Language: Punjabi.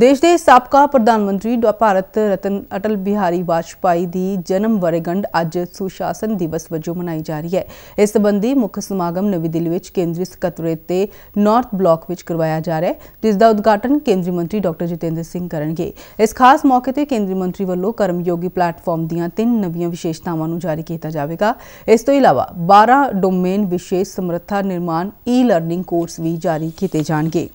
ਦੇਸ਼ ਦੇ ਸਾਬਕਾ ਪ੍ਰਧਾਨ ਮੰਤਰੀ ਭਾਰਤ ਰਤਨ ਅਟਲ ਬਿਹਾਰੀ ਵਾਜਪਾਈ ਦੀ ਜਨਮ ਵਰੇਗੰਢ ਅੱਜ ਸੁਸ਼ਾਸਨ ਦਿਵਸ ਵਜੋਂ ਮਨਾਈ ਜਾ ਰਹੀ ਹੈ ਇਸ ਸੰਬੰਧੀ ਮੁੱਖ ਸਮਾਗਮ ਨਵੀਂ ਦਿੱਲੀ ਵਿੱਚ ਕੇਂਦਰੀ ਸਕੱਤਰੇਤ ਤੇ ਨਾਰਥ ਬਲਾਕ ਵਿੱਚ ਕਰਵਾਇਆ ਜਾ ਰਿਹਾ ਹੈ ਜਿਸ ਦਾ ਉਦਘਾਟਨ ਕੇਂਦਰੀ ਮੰਤਰੀ ਡਾਕਟਰ ਜਿਤੇਂਦਰ ਸਿੰਘ ਕਰਨਗੇ ਇਸ ਖਾਸ ਮੌਕੇ ਤੇ ਕੇਂਦਰੀ ਮੰਤਰੀ ਵੱਲੋਂ ਕਰਮਯੋਗੀ ਪਲੇਟਫਾਰਮ ਦੀਆਂ ਤਿੰਨ ਨਵੀਆਂ ਵਿਸ਼ੇਸ਼ਤਾਵਾਂ ਨੂੰ ਜਾਰੀ ਕੀਤਾ ਜਾਵੇਗਾ ਇਸ ਤੋਂ ਇਲਾਵਾ 12 ਡੋਮੇਨ ਵਿਸ਼ੇਸ਼ ਸਮਰੱਥਾ ਨਿਰਮਾਣ ਈ ਲਰਨਿੰਗ ਕੋਰਸ ਵੀ ਜਾਰੀ ਕੀਤੇ ਜਾਣਗੇ